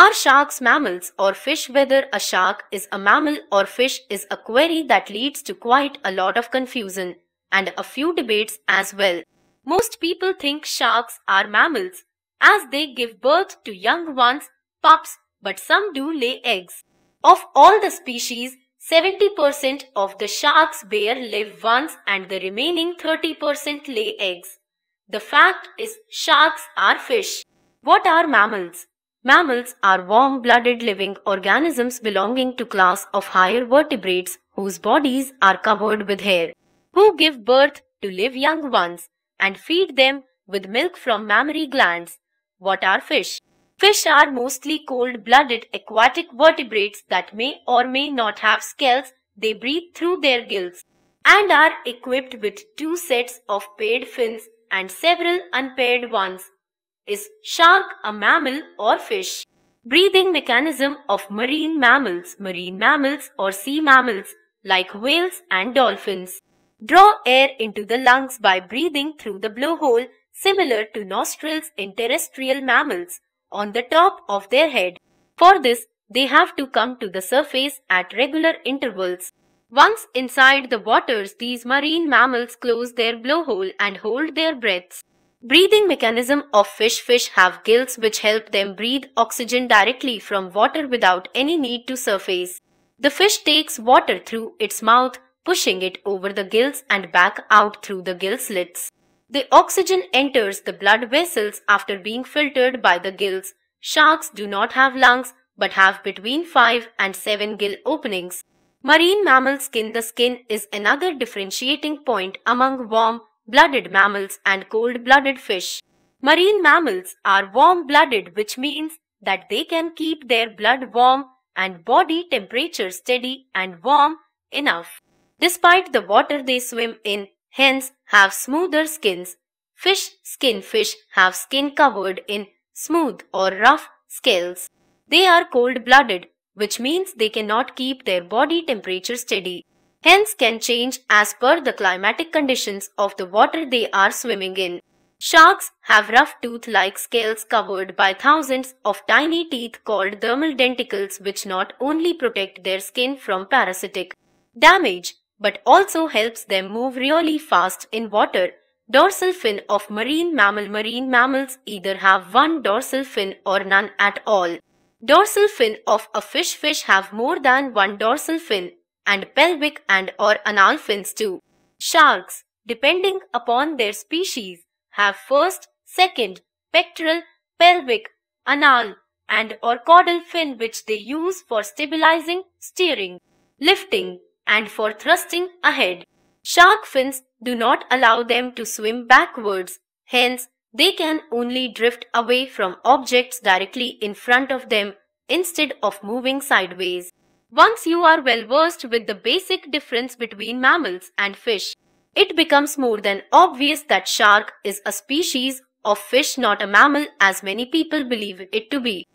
Are sharks mammals or fish? Whether a shark is a mammal or fish is a query that leads to quite a lot of confusion and a few debates as well. Most people think sharks are mammals as they give birth to young ones, pups, but some do lay eggs. Of all the species, 70% of the sharks bear live ones and the remaining 30% lay eggs. The fact is sharks are fish. What are mammals? Mammals are warm-blooded living organisms belonging to class of higher vertebrates whose bodies are covered with hair, who give birth to live young ones and feed them with milk from mammary glands. What are fish? Fish are mostly cold-blooded aquatic vertebrates that may or may not have scales. They breathe through their gills and are equipped with two sets of paired fins and several unpaired ones. Is shark a mammal or fish? Breathing mechanism of marine mammals, marine mammals or sea mammals like whales and dolphins. Draw air into the lungs by breathing through the blowhole similar to nostrils in terrestrial mammals on the top of their head. For this, they have to come to the surface at regular intervals. Once inside the waters, these marine mammals close their blowhole and hold their breaths. Breathing mechanism of fish Fish have gills which help them breathe oxygen directly from water without any need to surface. The fish takes water through its mouth, pushing it over the gills and back out through the gill slits. The oxygen enters the blood vessels after being filtered by the gills. Sharks do not have lungs but have between 5 and 7 gill openings. Marine mammal skin The skin is another differentiating point among warm, blooded mammals and cold-blooded fish. Marine mammals are warm-blooded which means that they can keep their blood warm and body temperature steady and warm enough. Despite the water they swim in, hence have smoother skins. Fish skin fish have skin covered in smooth or rough scales. They are cold-blooded, which means they cannot keep their body temperature steady hence can change as per the climatic conditions of the water they are swimming in. Sharks have rough tooth-like scales covered by thousands of tiny teeth called dermal denticles which not only protect their skin from parasitic damage but also helps them move really fast in water. Dorsal fin of marine mammal Marine mammals either have one dorsal fin or none at all. Dorsal fin of a fish Fish have more than one dorsal fin and pelvic and or anal fins too. Sharks, depending upon their species, have first, second, pectoral, pelvic, anal and or caudal fin which they use for stabilizing, steering, lifting and for thrusting ahead. Shark fins do not allow them to swim backwards, hence they can only drift away from objects directly in front of them instead of moving sideways. Once you are well versed with the basic difference between mammals and fish, it becomes more than obvious that shark is a species of fish not a mammal as many people believe it to be.